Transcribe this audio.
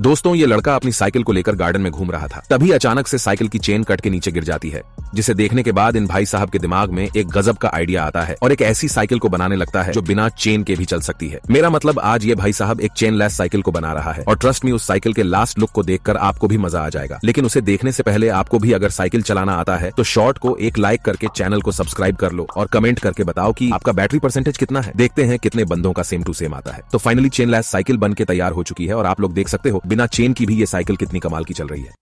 दोस्तों ये लड़का अपनी साइकिल को लेकर गार्डन में घूम रहा था तभी अचानक से साइकिल की चेन कट के नीचे गिर जाती है जिसे देखने के बाद इन भाई साहब के दिमाग में एक गजब का आइडिया आता है और एक ऐसी साइकिल को बनाने लगता है जो बिना चेन के भी चल सकती है मेरा मतलब आज ये भाई साहब एक चेन लेस साइकिल को बना रहा है और ट्रस्ट में उस साइकिल के लास्ट लुक को देखकर आपको भी मजा आ जाएगा लेकिन उसे देखने से पहले आपको भी अगर साइकिल चलाना आता है तो शॉर्ट को एक लाइक करके चैनल को सब्सक्राइब कर लो और कमेंट करके बताओ की आपका बैटरी परसेंटेज कितना है देखते हैं कितने बंदों का सेम टू सेम आता है तो फाइनली चेन लेस साइकिल बन के तैयार हो चुकी है और आप लोग देख सकते हो बिना चेन की भी ये साइकिल कितनी कमाल की चल रही है